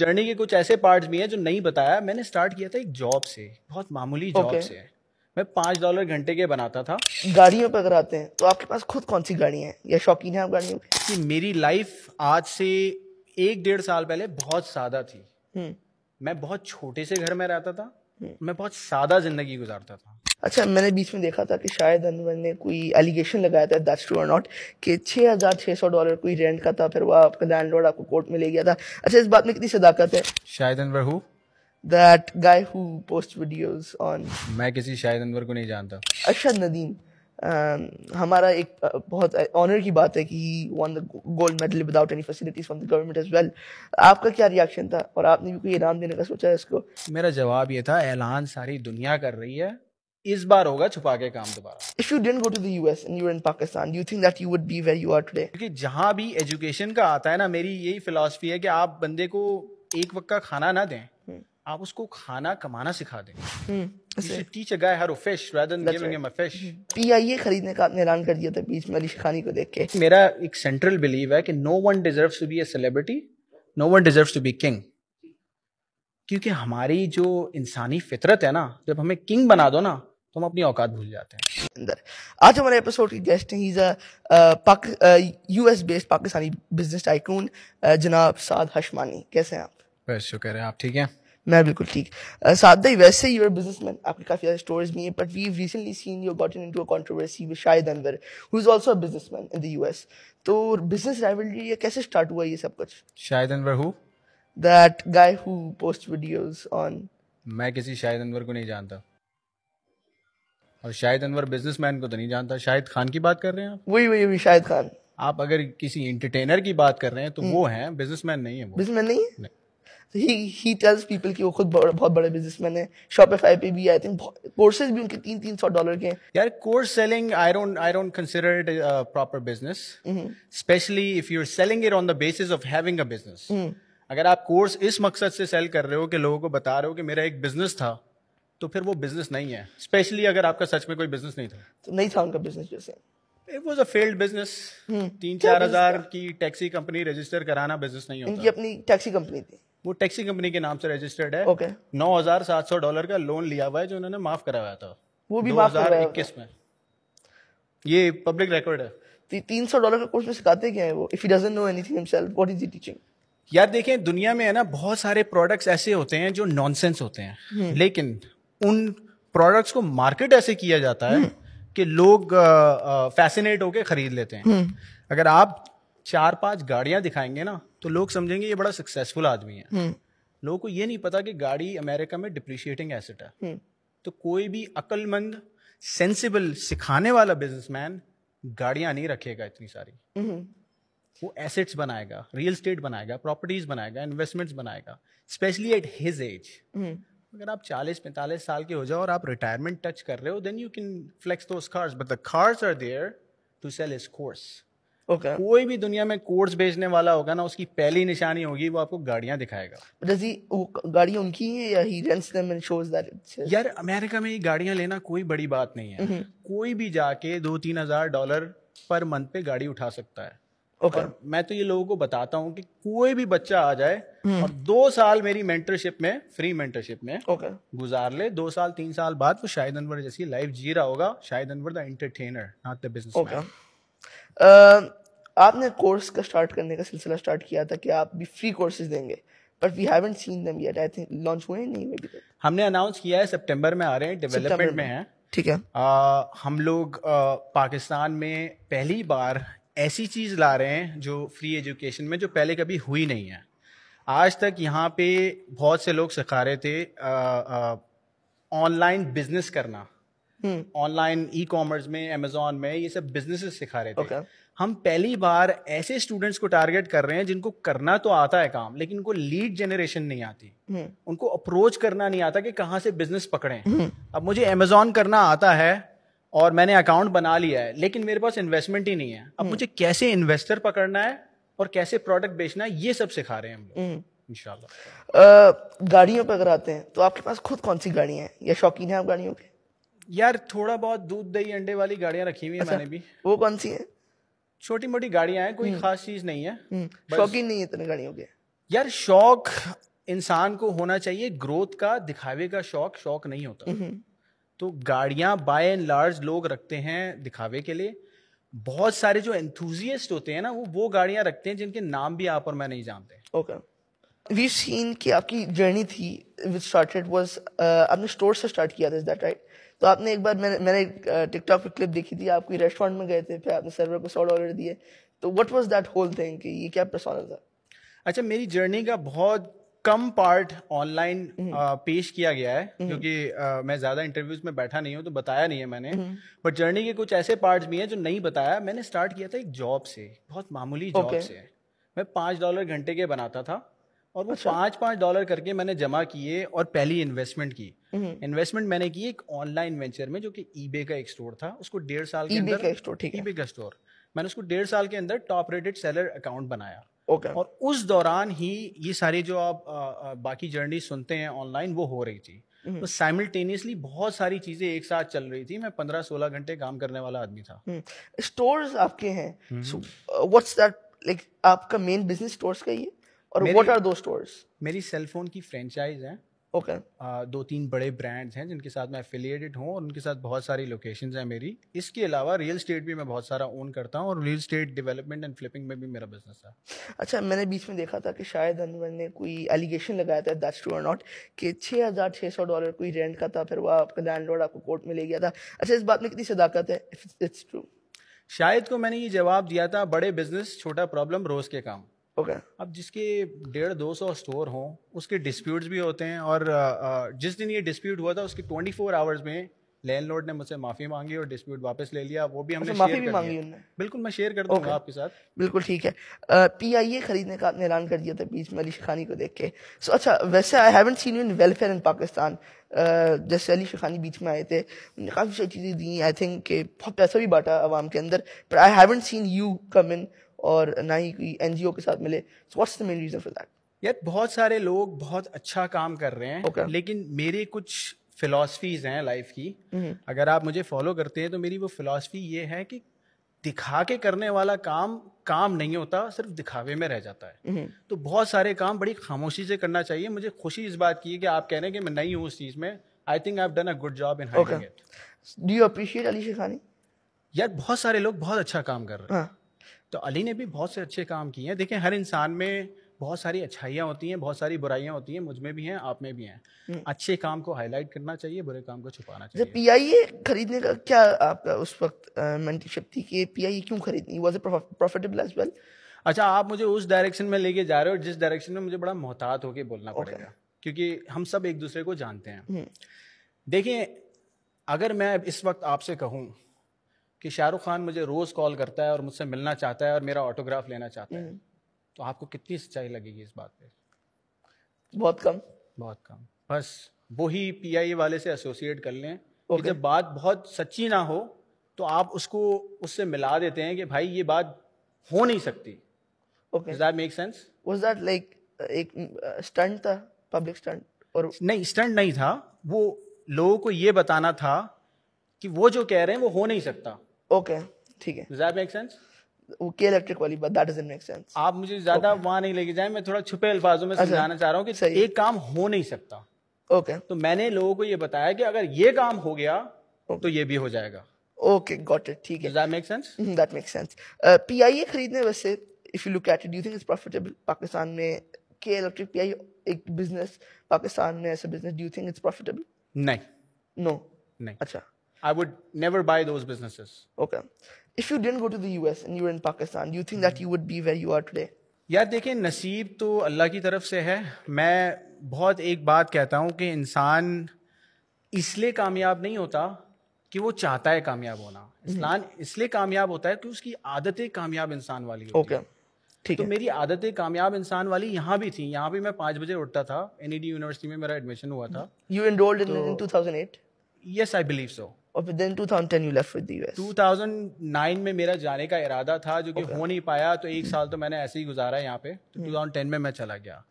Journey के कुछ ऐसे पार्ट्स भी हैं जो नहीं बताया मैंने स्टार्ट किया था एक जॉब से बहुत मामूली जॉब okay. से मैं पांच डॉलर घंटे के बनाता था गाड़ियों पर अगर आते हैं तो आपके पास खुद कौन सी गाड़ियाँ हैं या शौकीन है आप गाड़ियों की मेरी लाइफ आज से एक डेढ़ साल पहले बहुत सादा थी हम्म। मैं बहुत छोटे से घर में रहता था हम्म। मैं बहुत सादा जिंदगी गुजारता था अच्छा मैंने बीच में देखा था कि शायद अनवर ने कोई एलिगेशन लगाया था दैट्स ट्रू और नॉट कि 6600 डॉलर कोई रेंट का था फिर वो आपका लैंड लॉर्ड आपको कोर्ट में ले गया था अच्छा इस बात में कितनी सदाकत है Shahid Anwar who that guy who post videos on मैं किसी शायद अनवर को नहीं जानता अरशद अच्छा, नदीम Uh, हमारा एक uh, बहुत ऑनर की बात है कि won the gold medal without any facilities from the government as well आपका क्या रिएक्शन था और आपने भी कोई इनाम देने का सोचा है इसको मेरा जवाब ये था ऐलान सारी दुनिया कर रही है इस बार होगा छुपा के काम दोबारा if you didn't go to the and you in Pakistan you think that you would be where you are today क्योंकि जहां भी एजुकेशन का आता है ना मेरी यही फिलॉसफी है कि आप बंदे को एक वक्त का खाना ना दें हम्म। आप उसको खाना कमाना सिखा दें हम्म, हम्म। e खरीदने का ऐलान कर दिया था बीच में अली खानी को देख के मेरा एक सेंट्रल बिलीव है कि no one to be celebrity no one to be king क्योंकि हमारी जो इंसानी फितरत है ना जब हमें किंग बना दो ना तो हम अपनी औकात भूल जाते हैं अंदर आज हमारे एपिसोड के गेस्ट हैं is U S based Pakistani business tycoon uh, जनाब साद हशमानी कैसे हैं आप बस शुक्र है आप ठीक हैं मैं बिल्कुल ठीक uh, साथ भाई वैसे यू आर मैन आपके काफ़ी सारे स्टोरीज भी हैं but we recently seen your gotten into a controversy with Shahid Anwar who is also a businessman in the US तो बिजनेस राइवलरी कैसे स्टार्ट हुआ ये सब कुछ Shahid Anwar who that guy who post videos on मैं किसी शाहिद अनवर को नहीं जानता और शाहिद अनवर बिजनेसमैन को तो नहीं जानता शाहिद खान की बात कर रहे हैं आप वही वही वही शाहिद खान आप अगर किसी एंटरटेनर की बात कर रहे हैं तो हम्म। वो हैं बिजनेसमैन नहीं है बिजनेसमैन नहीं है ही ही टेल्स पीपल कि वो खुद बहुत बड़े बिजनेसमैन है शॉपिफाई पे भी आई थिंक कोर्सेज भी उनके तीन तीन सौ डॉलर के हैं यार course selling I don't I don't consider it proper business specially if you are selling it on the basis of having a business अगर आप कोर्स इस मकसद से सेल कर रहे हो कि लोगों को बता रहे हो कि मेरा एक बिजनेस था तो फिर वो बिजनेस नहीं है स्पेशली अगर आपका सच में कोई बिजनेस नहीं था तो नहीं था उनका बिजनेस जैसे it was a failed business तीन चार हजार की टैक्सी कंपनी रजिस्टर कराना बिजनेस नहीं होता इनकी अपनी टैक्सी कंपनी थी वो टैक्सी कंपनी के नाम से रजिस्टर्ड है ओके नौ हजार सात सौ डॉलर का लोन लिया हुआ है जो उन्होंने माफ कराया था वो भी माफ कराया इक्कीस में ये पब्लिक रिकॉर्ड है ती, तीन सौ डॉलर का कोर्स में सिखाते क्या है वो if he doesn't know anything himself what is he teaching यार देखें दुनिया में है ना बहुत सारे प्रोडक्ट्स ऐसे होते हैं जो नॉनसेंस होते हैं हम्म। लेकिन उन प्रोडक्ट्स को मार्केट ऐसे किया जाता है कि लोग फैसिनेट होके खरीद लेते हैं अगर आप चार पांच गाड़ियां दिखाएंगे ना तो लोग समझेंगे ये बड़ा सक्सेसफुल आदमी है लोगों को ये नहीं पता कि गाड़ी अमेरिका में डिप्रिशिएटिंग एसेट है तो कोई भी अक्लमंद सेंसिबल सिखाने वाला बिजनेसमैन गाड़ियां नहीं रखेगा इतनी सारी वो एसेट्स बनाएगा रियल स्टेट बनाएगा प्रॉपर्टीज बनाएगा इन्वेस्टमेंट्स बनाएगा स्पेशली एट हिज एज अगर आप 40 45 साल के हो जाओ और आप रिटायरमेंट टच कर रहे हो then you can flex those cars but the cars are there to sell is course okay कोई भी दुनिया में कोर्स बेचने वाला होगा ना उसकी पहली निशानी होगी वो आपको गाड़ियां दिखाएगा गाड़ियां उनकी है या he rents them and that यार अमेरिका में ये गाड़ियां लेना कोई बड़ी बात नहीं है mm-hmm. कोई भी जाके दो तीन हजार डॉलर पर मंथ पे गाड़ी उठा सकता है okay. और मैं तो ये लोगों को बताता हूँ कि कोई भी बच्चा आ जाए hmm. और दो साल मेरी मेंटरशिप में फ्री मेंटरशिप में okay. गुजार ले दो साल तीन साल बाद वो शाहिद अनवर जैसी लाइफ जी रहा होगा Shahid Anwar the entertainer not the business आपने कोर्स का स्टार्ट करने का सिलसिला स्टार्ट किया था कि आप भी फ्री कोर्सेज देंगे but we haven't seen them yet I think launch हुए नहीं मे तो? हमने अनाउंस किया है सितंबर में आ रहे हैं डेवलपमेंट में, में हैं ठीक है आ, हम लोग आ, पाकिस्तान में पहली बार ऐसी चीज़ ला रहे हैं जो फ्री एजुकेशन में जो पहले कभी हुई नहीं है आज तक यहाँ पे बहुत से लोग सिखा रहे थे ऑनलाइन बिजनेस करना ऑनलाइन ई कॉमर्स में अमेजोन में ये सब बिजनेस सिखा रहे थे okay. हम पहली बार ऐसे स्टूडेंट्स को टारगेट कर रहे हैं जिनको करना तो आता है काम लेकिन उनको लीड जनरेशन नहीं आती हम्म। उनको अप्रोच करना नहीं आता कि कहाँ से बिजनेस पकड़ें हम्म। अब मुझे अमेजोन करना आता है और मैंने अकाउंट बना लिया है लेकिन मेरे पास इन्वेस्टमेंट ही नहीं है अब हम्म। मुझे कैसे इन्वेस्टर पकड़ना है और कैसे प्रोडक्ट बेचना है ये सब सिखा रहे हैं हम लोग हम्म। गाड़ियों पर अगर आते हैं तो आपके पास खुद कौन सी गाड़ियाँ हैं या शौकीन है आप गाड़ियों के यार थोड़ा बहुत दूध दही अंडे वाली गाड़ियाँ रखी हुई है अच्छा, मैंने भी वो कौन सी है छोटी मोटी गाड़ियाँ हैं कोई हम्म। खास चीज नहीं है शौकीन नहीं है इतने गाड़ियों के यार शौक इंसान को होना चाहिए ग्रोथ का दिखावे का शौक शौक नहीं होता तो गाड़ियाँ बाय एंड लार्ज लोग रखते हैं दिखावे के लिए बहुत सारे जो एंथुजियस्ट होते हैं ना वो वो गाड़ियाँ रखते हैं जिनके नाम भी आप और मैं नहीं जानते ओके वी सीन कि आपकी जर्नी थी विच स्टार्टेड वाज आपने स्टोर से स्टार्ट किया था दैट राइट तो आपने एक बार मैंने मैंने टिकटॉक पर क्लिप देखी थी आप कोई रेस्टोरेंट में गए थे फिर आपने सर्वर को सौ डॉलर दिए तो what was that whole thing कि ये क्या पर्सोना था अच्छा मेरी जर्नी का बहुत कम पार्ट हम्म। ऑनलाइन पेश किया गया है हम्म। क्योंकि आ, मैं ज्यादा इंटरव्यूज में बैठा नहीं हूँ तो बताया नहीं है मैंने बट हम्म। जर्नी के कुछ ऐसे पार्ट्स भी हैं जो नहीं बताया मैंने स्टार्ट किया था एक जॉब से बहुत मामूली जॉब okay. से मैं पांच डॉलर घंटे के बनाता था और वो अच्छा। पाँच पांच डॉलर करके मैंने जमा किए और पहली इन्वेस्टमेंट की इन्वेस्टमेंट मैंने की एक ऑनलाइन वेंचर में जो कि ईबे का एक स्टोर था उसको डेढ़ साल के अंदर ईबे का स्टोर मैंने उसको डेढ़ साल के अंदर टॉप रेटेड सेलर अकाउंट बनाया okay. और उस दौरान ही ये सारे जो आप आ, आ, बाकी जर्नी सुनते हैं ऑनलाइन वो हो रही थी हम्म। तो साइमल्टेनियसली बहुत सारी चीजें एक साथ चल रही थी मैं पंद्रह सोलह घंटे काम करने वाला आदमी था स्टोर हम्म। आपके हैं व्हाट्स दैट लाइक आपका मेन बिजनेस स्टोर्स का ही है और व्हाट आर दो स्टोर्स मेरी सेलफोन की फ्रेंचाइज है ओके okay. uh, दो तीन बड़े ब्रांड्स हैं जिनके साथ मैं एफिलिएटेड हूँ और उनके साथ बहुत सारी लोकेशन हैं मेरी इसके अलावा रियल स्टेट भी मैं बहुत सारा ओन करता हूँ और real estate development and flipping में भी मेरा बिजनेस है अच्छा मैंने बीच में देखा था कि शायद अनवर ने कोई एलिगेशन लगाया था दैट्स ट्रू और नॉट कि छः हज़ार छः सौ डॉलर कोई रेंट का था फिर वह आपका लैंड आपको कोर्ट में ले गया था अच्छा इस बात में कितनी सदाकत है इट्स ट्रू शायद को मैंने ये जवाब दिया था बड़े बिजनेस छोटा प्रॉब्लम रोज़ के काम ओके okay. अब जिसके डेढ़ दो सौ स्टोर हों उसके डिस्प्यूट्स भी होते हैं और जिस दिन ये डिस्प्यूट हुआ था उसके ट्वेंटी फोर आवर्स में लैंड ने मुझसे माफी मांगी और डिस्प्यूट वापस ले लिया वो भी हमने शेयर अच्छा, माफी भी मांगी उन्होंने बिल्कुल मैं शेयर कर दूंगा okay. आपके साथ बिल्कुल ठीक है पी आई ए खरीदने का आपने ऐलान कर दिया था बीच में अली शखानी को देख के सो अच्छा वैसे I haven't seen in welfare in Pakistan जैसे अली शखानी बीच में आए थे उन्होंने काफ़ी सारी चीज़ें दी आई थिंक बहुत पैसा भी बांटा आवाम के अंदर but I haven't seen you come in और ना ही कोई एन के साथ मिले so what's the main reason for that यार बहुत सारे लोग बहुत अच्छा काम कर रहे हैं okay. लेकिन मेरे कुछ फिलोसफीज हैं लाइफ की mm-hmm. अगर आप मुझे फॉलो करते हैं तो मेरी वो फिलॉसफी ये है कि दिखा के करने वाला काम काम नहीं होता सिर्फ दिखावे में रह जाता है mm-hmm. तो बहुत सारे काम बड़ी खामोशी से करना चाहिए मुझे खुशी इस बात की है कि आप कह रहे हैं कि मैं नहीं हूँ उस चीज़ में I think I done a good job in do you appreciate Ali Shekhani यार बहुत सारे लोग बहुत अच्छा काम कर रहे हैं हाँ। तो अली ने भी बहुत से अच्छे काम किए हैं देखें हर इंसान में बहुत सारी अच्छाइयाँ होती हैं बहुत सारी बुराइयाँ होती हैं मुझ में भी हैं आप में भी हैं हम्म। अच्छे काम को हाईलाइट करना चाहिए बुरे काम को छुपाना अच्छा, चाहिए पी आई ए खरीदने का क्या आपका उस वक्त मेंटरशिप थी कि पी आई ए क्यों खरीदनी वॉज प्रॉफिटेबल एज वेल अच्छा आप मुझे उस डायरेक्शन में लेके जा रहे हो जिस डायरेक्शन में मुझे बड़ा मोहतात होकर बोलना okay. पड़ेगा क्योंकि हम सब एक दूसरे को जानते हैं हम्म। देखिए अगर मैं इस वक्त आपसे कहूँ कि शाहरुख खान मुझे रोज़ कॉल करता है और मुझसे मिलना चाहता है और मेरा ऑटोग्राफ लेना चाहता है हम्म। तो आपको कितनी सच्चाई लगेगी इस बात पे बहुत कम बहुत कम बस वो ही पी वाले से एसोसिएट कर लें okay. जब बात बहुत सच्ची ना हो तो आप उसको उससे मिला देते हैं कि भाई ये बात हो नहीं सकती मेक सेंस दैट लाइक एक स्टंट था पब्लिक स्टंट और नहीं स्टंट नहीं था वो लोगों को ये बताना था कि वो जो कह रहे हैं वो हो नहीं सकता ओके ठीक है दैट मेक सेंस वो के इलेक्ट्रिक वाली बात दैट डजंट मेक सेंस आप मुझे ज्यादा okay. वहां नहीं लेके जाएं मैं थोड़ा छुपे अल्फाजों में अच्छा, समझाना चाह रहा हूं कि एक काम हो नहीं सकता ओके okay. तो मैंने लोगों को ये बताया कि अगर ये काम हो गया okay. तो ये भी हो जाएगा ओके गॉट इट ठीक है that make sense that make sense PIA खरीदने वैसे if you look at it do think it's profitable Pakistan में के इलेक्ट्रिक पीआई e एक बिजनेस पाकिस्तान में ऐसा business do you think it's profitable नहीं नो नहीं अच्छा I would never buy those businesses. Okay. If you didn't go to the US and you were in Pakistan, do you think mm-hmm. that you would be where you are today? यार देखिए नसीब तो अल्लाह की तरफ से है मैं बहुत एक बात कहता हूँ कि इंसान इसलिए कामयाब नहीं होता कि वो चाहता है कामयाब होना हम्म। इंसान इसलिए कामयाब होता है कि उसकी आदतें कामयाब इंसान वाली होती okay. ठीक तो है। मेरी आदतें कामयाब इंसान वाली यहाँ भी थी यहाँ भी मैं पाँच बजे उठता था एनईडी यूनिवर्सिटी e में मेरा एडमिशन हुआ था you enrolled in 2008 yes I believe so और फिर then 2010 you left with the US 2009 में मेरा जाने का इरादा था जो कि okay. हो नहीं पाया तो एक साल तो मैंने ऐसे ही गुजारा यहाँ पे तो 2010 hmm. में मैं चला गया